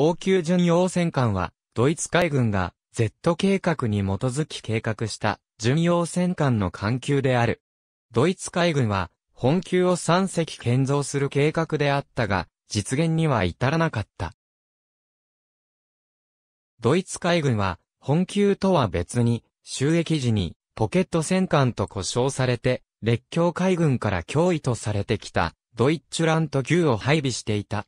王宮巡洋戦艦は、ドイツ海軍が Z 計画に基づき計画した巡洋戦艦の艦級である。ドイツ海軍は、本級を3隻建造する計画であったが、実現には至らなかった。ドイツ海軍は、本級とは別に、収益時に、ポケット戦艦と呼称されて、列強海軍から脅威とされてきた、ドイッチュラント級を配備していた。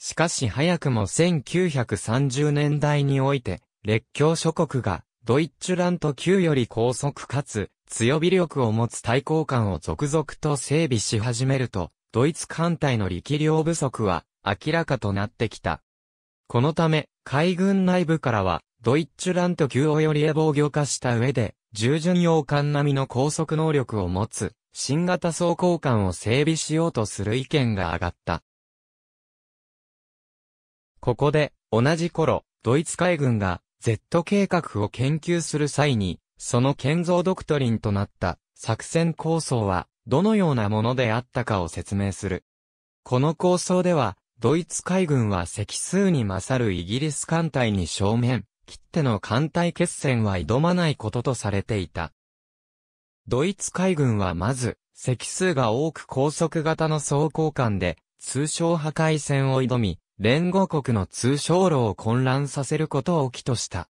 しかし早くも1930年代において、列強諸国がドイッチュラント級より高速かつ強火力を持つ対抗艦を続々と整備し始めると、ドイツ艦隊の力量不足は明らかとなってきた。このため、海軍内部からは、ドイッチュラント級をより防御化した上で、従順洋艦並みの高速能力を持つ、新型装甲艦を整備しようとする意見が上がった。ここで、同じ頃、ドイツ海軍が Z 計画を研究する際に、その建造ドクトリンとなった作戦構想は、どのようなものであったかを説明する。この構想では、ドイツ海軍は隻数に勝るイギリス艦隊に正面、切っての艦隊決戦は挑まないこととされていた。ドイツ海軍はまず、隻数が多く高速型の装甲艦で、通称破壊戦を挑み、連合国の通商路を混乱させることを起とした。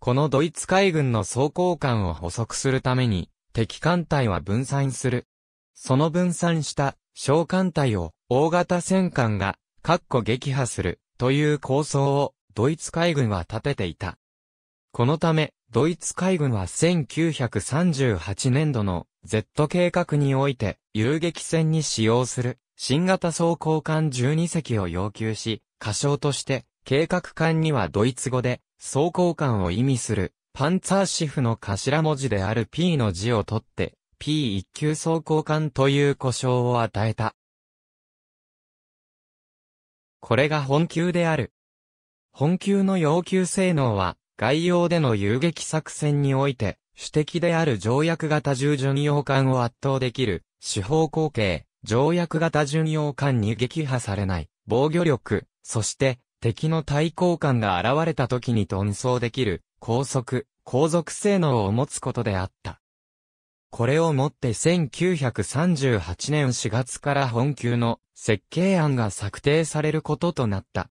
このドイツ海軍の装甲艦を捕捉するために、敵艦隊は分散する。その分散した小艦隊を大型戦艦が、かっこ撃破するという構想をドイツ海軍は立てていた。このため、ドイツ海軍は1938年度の Z 計画において遊撃戦に使用する新型装甲艦12隻を要求し、過小として、計画艦にはドイツ語で、装甲艦を意味する、パンツァーシフの頭文字である P の字を取って、P1 級装甲艦という故障を与えた。これが本級である。本級の要求性能は、概要での遊撃作戦において、主敵である条約型従巡洋艦を圧倒できる、四方後継、条約型巡洋艦に撃破されない、防御力、そして、敵の対抗艦が現れた時に遁走できる、高速、航続性能を持つことであった。これをもって1938年4月から本級の設計案が策定されることとなった。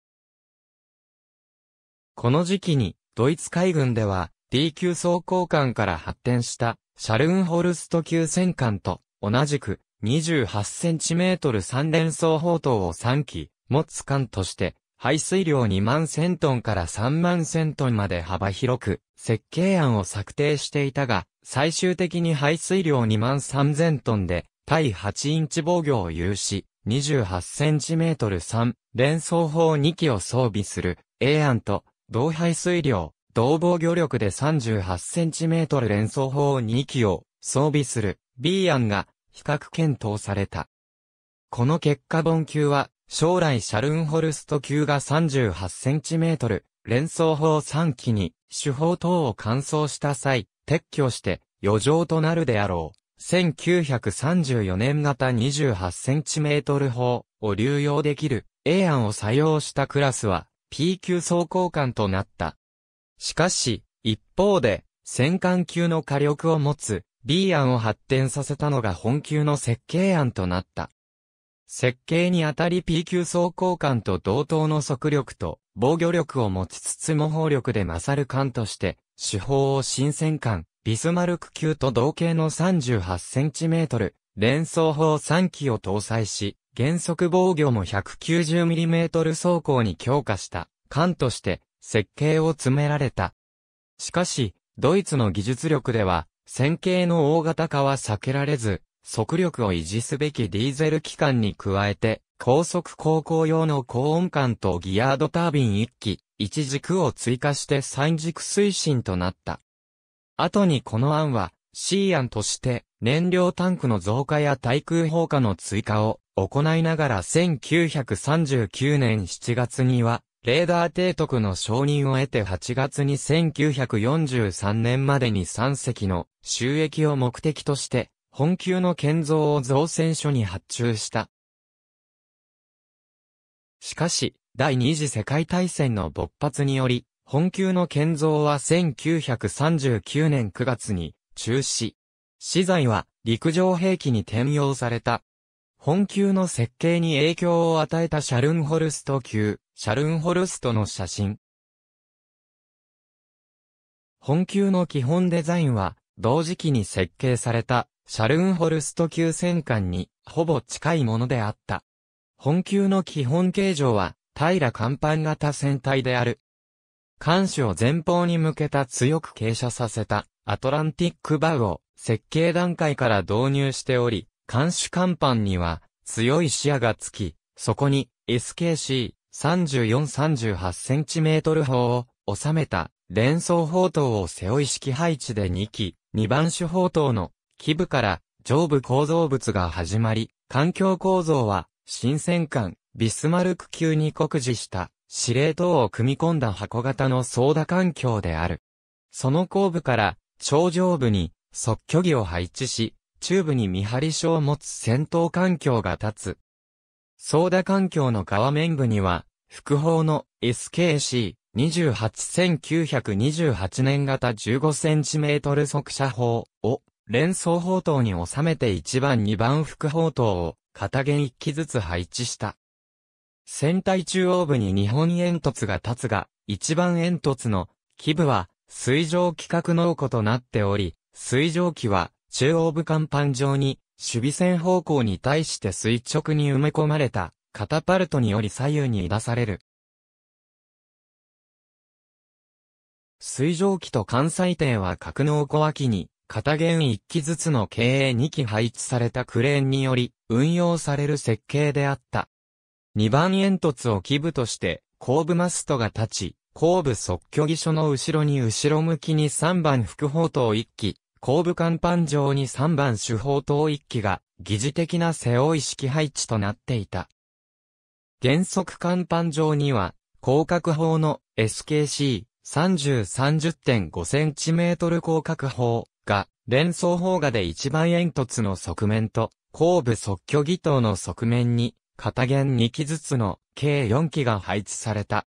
この時期に、ドイツ海軍では、D 級装甲艦から発展した、シャルンホルスト級戦艦と、同じく、28cm3 連装砲塔を3機持つ艦として、排水量2万1000トンから3万1000トンまで幅広く、設計案を策定していたが、最終的に排水量2万3000トンで、対8インチ防御を有し、28cm3 連装砲2機を装備する A 案と、同排水量、同防御力で 38cm 連装砲2機を装備する B 案が比較検討された。この結果ボン級は、将来シャルンホルスト級が3 8トル、連想法3機に、手法等を乾燥した際、撤去して、余剰となるであろう。1934年型2 8トル法を流用できる A 案を採用したクラスは P 級装甲艦となった。しかし、一方で、戦艦級の火力を持つ B 案を発展させたのが本級の設計案となった。設計にあたり P 級走行艦と同等の速力と防御力を持ちつつ模倣力で勝る艦として、手法を新戦艦、ビスマルク級と同型の3 8トル、連装砲3機を搭載し、原則防御も 190mm 走行に強化した艦として設計を詰められた。しかし、ドイツの技術力では、線形の大型化は避けられず、速力を維持すべきディーゼル機関に加えて、高速航行用の高温管とギアードタービン1機、1軸を追加して3軸推進となった。後にこの案は C 案として燃料タンクの増加や対空砲火の追加を行いながら1939年7月にはレーダー提督の承認を得て8月に1943年までに3隻の収益を目的として、本級の建造を造船所に発注した。しかし、第二次世界大戦の勃発により、本級の建造は1939年9月に中止。資材は陸上兵器に転用された。本級の設計に影響を与えたシャルンホルスト級。シャルンホルストの写真。本級の基本デザインは、同時期に設計された、シャルンホルスト級戦艦に、ほぼ近いものであった。本級の基本形状は、平甲板型船体である。艦首を前方に向けた強く傾斜させた、アトランティックバウを、設計段階から導入しており、艦首甲板には、強い視野がつき、そこに、SKC、3438センチメートル砲を収めた連装砲塔を背負い式配置で2機、2番手砲塔の基部から上部構造物が始まり、環境構造は新戦艦ビスマルク級に酷似した司令塔を組み込んだ箱型の操舵環境である。その後部から頂上部に即居儀を配置し、中部に見張り所を持つ戦闘環境が立つ。ソーダ環境の側面部には、複方の SKC28 1928年型 15cm 速射砲を連装砲塔に収めて1番2番複砲塔を片弦1機ずつ配置した。船体中央部に日本煙突が立つが、1番煙突の基部は水上規格納庫となっており、水上機は中央部甲板上に守備線方向に対して垂直に埋め込まれた、カタパルトにより左右に出される。水蒸気と関西艇は格納小脇に、片弦1機ずつの経営2機配置されたクレーンにより、運用される設計であった。2番煙突を基部として、後部マストが立ち、後部即居離所の後ろに後ろ向きに3番副砲塔1機、後部甲板上に3番主砲等1機が、疑似的な背負い式配置となっていた。原則甲板上には、広角砲の SKC 3030.5cm 広角砲が、連装砲画で一番煙突の側面と、後部即挙技等の側面に、片弦2機ずつの計4機が配置された。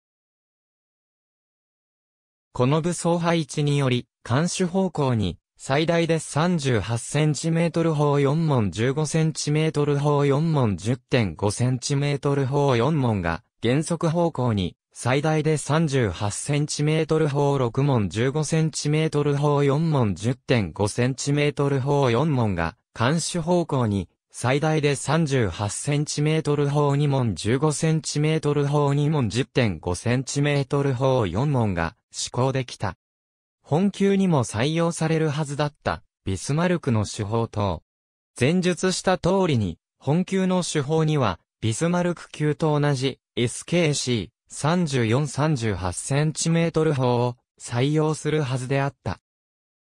この武装配置により、監視方向に最大で 38cm 砲4門 15cm 砲4門 10.5cm 砲4門が原則方向に最大で 38cm 砲6門 15cm 砲4門 10.5cm 砲4門が監視方向に最大で 38cm 砲2門 15cm 砲2門 10.5cm 砲4門が試行できた。本級にも採用されるはずだったビスマルクの手法と、前述した通りに、本級の手法には、ビスマルク級と同じ SKC 3438センチメートル砲を採用するはずであった。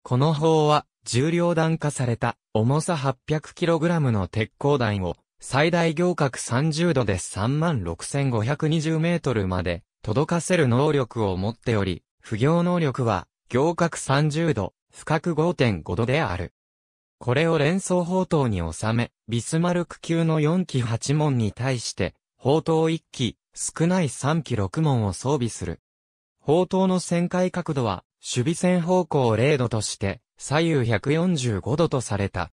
この砲は重量弾化された重さ 800kg の鉄鋼弾を最大行角30度で36,520メートルまで届かせる能力を持っており、不行能力は行角30度、深角5.5度である。これを連想砲塔に収め、ビスマルク級の4機8門に対して、砲塔1機、少ない3機6門を装備する。砲塔の旋回角度は、守備線方向0度として、左右145度とされた。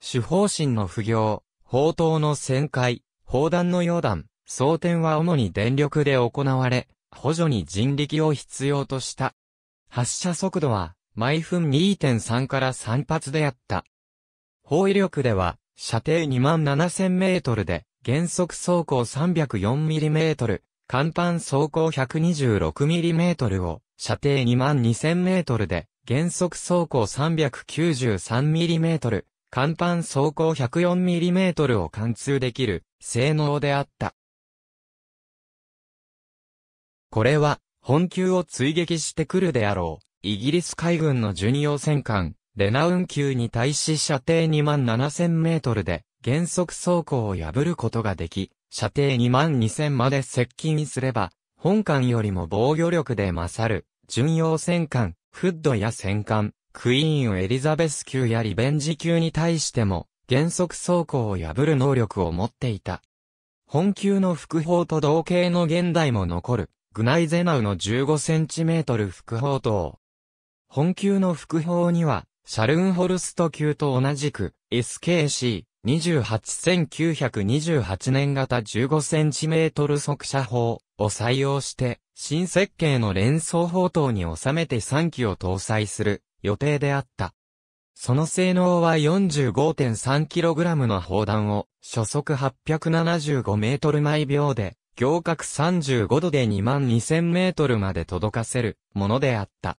主砲神の不行、砲塔の旋回、砲弾の溶弾、装填は主に電力で行われ、補助に人力を必要とした。発射速度は毎分2.3から3発であった。砲威力では射程2万7000メートルで原則走行3 0 4トル、甲板走行1 2 6トルを射程2万2000メートルで原則走行3 9 3トル、甲板走行1 0 4トルを貫通できる性能であった。これは、本級を追撃してくるであろう。イギリス海軍の巡洋戦艦、レナウン級に対し射程2万7000メートルで、原則走行を破ることができ、射程2万2000まで接近すれば、本艦よりも防御力で勝る、巡洋戦艦、フッドや戦艦、クイーンエリザベス級やリベンジ級に対しても、原則走行を破る能力を持っていた。本級の副砲と同型の現代も残る、グナイゼナウの 15cm 副砲塔。本級の副砲には、シャルンホルスト級と同じく、SKC、28-1928年型 15cm 速射砲を採用して、新設計の連装砲塔に収めて3機を搭載する予定であった。その性能は 45.3kg の砲弾を初速 875m 毎秒で行角35度で2万2000メートルまで届かせるものであった。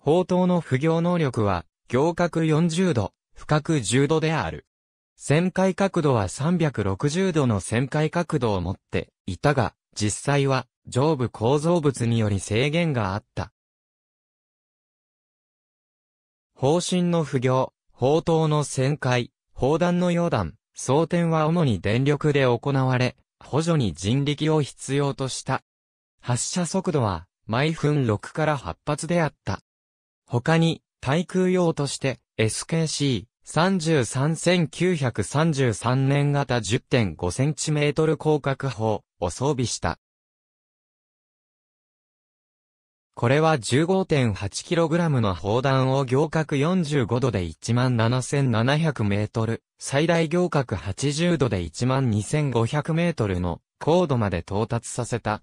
砲塔の不行能力は、行角40度、深角10度である。旋回角度は360度の旋回角度を持っていたが、実際は上部構造物により制限があった。方針の不行、砲塔の旋回、砲弾の溶弾、装填は主に電力で行われ、補助に人力を必要とした。発射速度は毎分6から8発であった。他に、対空用として SKC-33933 年型 10.5cm 広角砲を装備した。これは 15.8kg の砲弾を行角45度で17,700メートル、最大行角80度で12,500メートルの高度まで到達させた。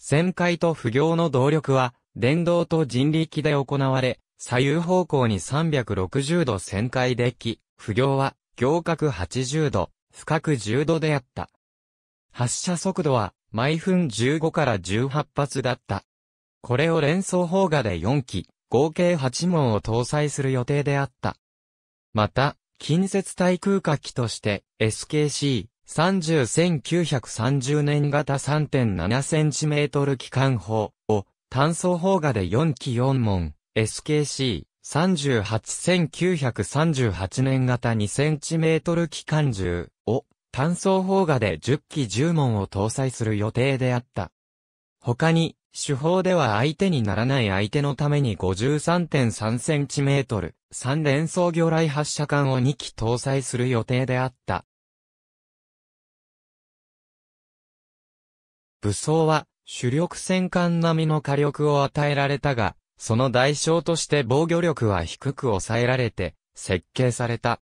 旋回と不行の動力は、電動と人力で行われ、左右方向に360度旋回でき、不行は、行角80度、深く10度であった。発射速度は、毎分15から18発だった。これを連想砲画で4機、合計8門を搭載する予定であった。また、近接対空火器として、SKC、30-1930年型 3.7cm 機関砲を単装砲画で4機4門、SKC、38-1938年型 2cm 機関銃を単装砲画で10機10門を搭載する予定であった。他に手法では相手にならない相手のために 53.3cm、3連装魚雷発射管を2機搭載する予定であった。武装は主力戦艦並みの火力を与えられたが、その代償として防御力は低く抑えられて、設計された。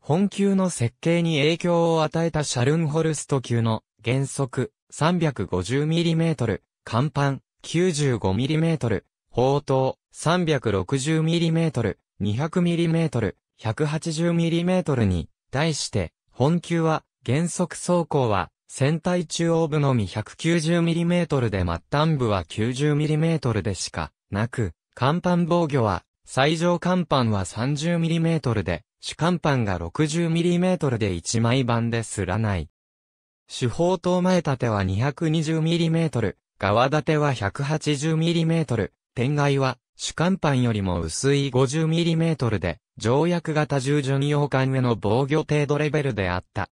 本級の設計に影響を与えたシャルンホルスト級の原則 350mm 乾板 95mm、砲塔 360mm、200mm、180mm に対して、本級は原則走行は船体中央部のみ 190mm で末端部は 90mm でしかなく、甲板防御は最上甲板は 30mm で、主甲板が 60mm で1枚板ですらない。主砲塔前立ては 220mm、側立ては 180mm、天外は主甲板よりも薄い 50mm で、条約型従順洋艦への防御程度レベルであった。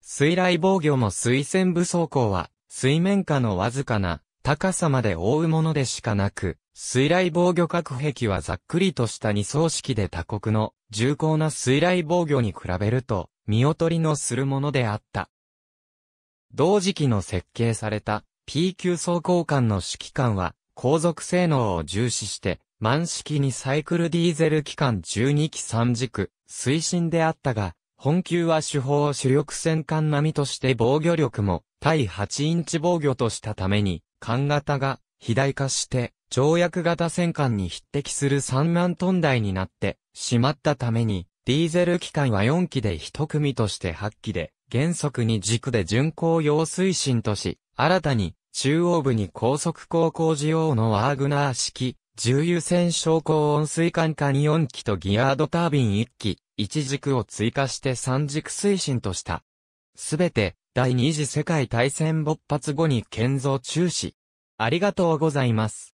水雷防御も水戦武装甲は、水面下のわずかな高さまで覆うものでしかなく、水雷防御隔壁はざっくりとした二層式で他国の重厚な水雷防御に比べると、見劣りのするものであった。同時期の設計された P 級装甲艦の指揮官は、航続性能を重視して、満式にサイクルディーゼル機関12機3軸、推進であったが、本級は手法を主力戦艦並みとして防御力も対8インチ防御としたために、艦型が肥大化して、条約型戦艦に匹敵する3万トン台になってしまったために、ディーゼル機関は4機で1組として8機で、原則に軸で巡航用推進とし、新たに中央部に高速航行需要のワーグナー式、重油船昇降温水管下に4機とギアードタービン1機、1軸を追加して3軸推進とした。すべて、第二次世界大戦勃発後に建造中止。ありがとうございます。